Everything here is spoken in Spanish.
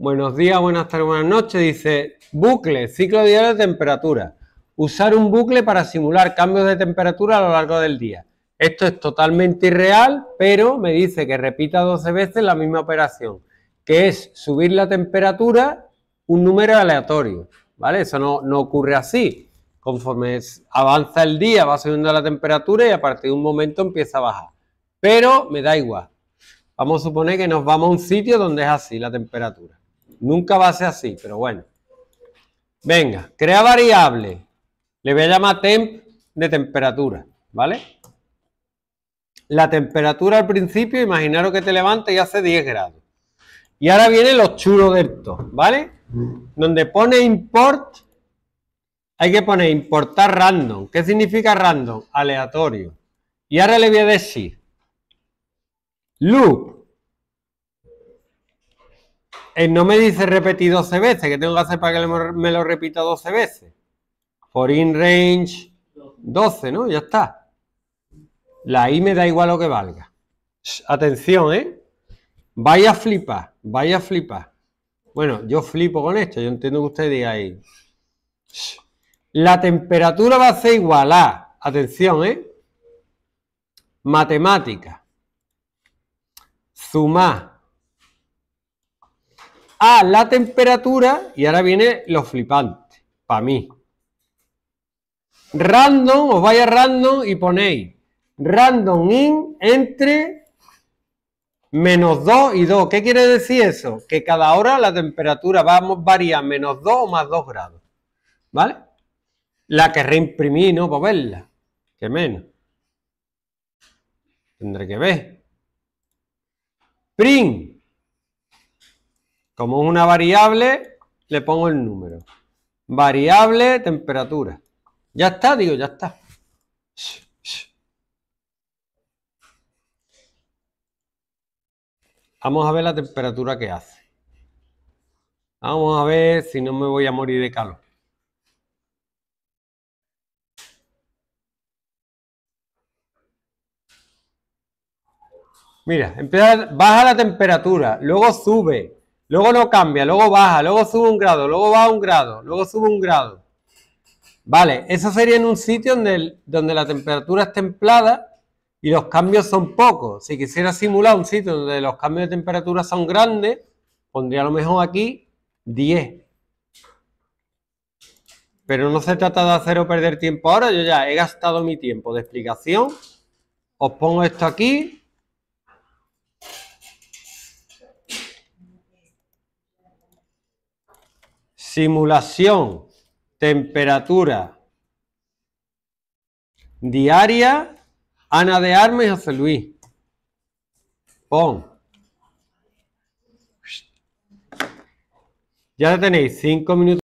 Buenos días, buenas tardes, buenas noches. Dice, bucle, ciclo diario de temperatura. Usar un bucle para simular cambios de temperatura a lo largo del día. Esto es totalmente irreal, pero me dice que repita 12 veces la misma operación, que es subir la temperatura un número aleatorio. ¿Vale? Eso no, ocurre así. Conforme avanza el día, va subiendo la temperatura y a partir de un momento empieza a bajar. Pero me da igual. Vamos a suponer que nos vamos a un sitio donde es así la temperatura. Nunca va a ser así, pero bueno. Venga, crea variable. Le voy a llamar temp de temperatura, ¿vale? La temperatura al principio, imaginaros que te levantas y hace 10 grados. Y ahora vienen los chulos de esto, ¿vale? Donde pone import, hay que poner importar random. ¿Qué significa random? Aleatorio. Y ahora le voy a decir loop eh, no me dice repetir 12 veces, que tengo que hacer para que me lo repita 12 veces? For in range 12, ¿no? Ya está. La I me da igual lo que valga. atención, ¿eh? Vaya flipa, vaya flipa. Bueno, yo flipo con esto, yo entiendo que usted diga ahí. La temperatura va a ser igual a, atención, ¿eh? Matemática. Suma a la temperatura, y ahora viene lo flipante, para mí. Random, os vais a random y ponéis random in entre menos 2 y 2. ¿Qué quiere decir eso? Que cada hora la temperatura va menos 2 o más 2 grados. ¿Vale? La que reimprimí, ¿no? Para verla. Que menos. Tendré que ver. Print como es una variable, le pongo el número. Variable temperatura. Ya está, digo, ya está. Vamos a ver la temperatura que hace. Vamos a ver si no me voy a morir de calor. Mira, empieza, baja la temperatura, luego sube, Luego no cambia, luego baja, luego sube un grado, luego baja un grado, luego sube un grado. Vale, eso sería en un sitio donde, donde la temperatura es templada y los cambios son pocos. Si quisiera simular un sitio donde los cambios de temperatura son grandes, pondría a lo mejor aquí 10. Pero no se trata de hacer o perder tiempo ahora, yo ya he gastado mi tiempo de explicación. Os pongo esto aquí, simulación, temperatura, diaria, Ana de Armas José Luis. Pon. Ya tenéis cinco minutos.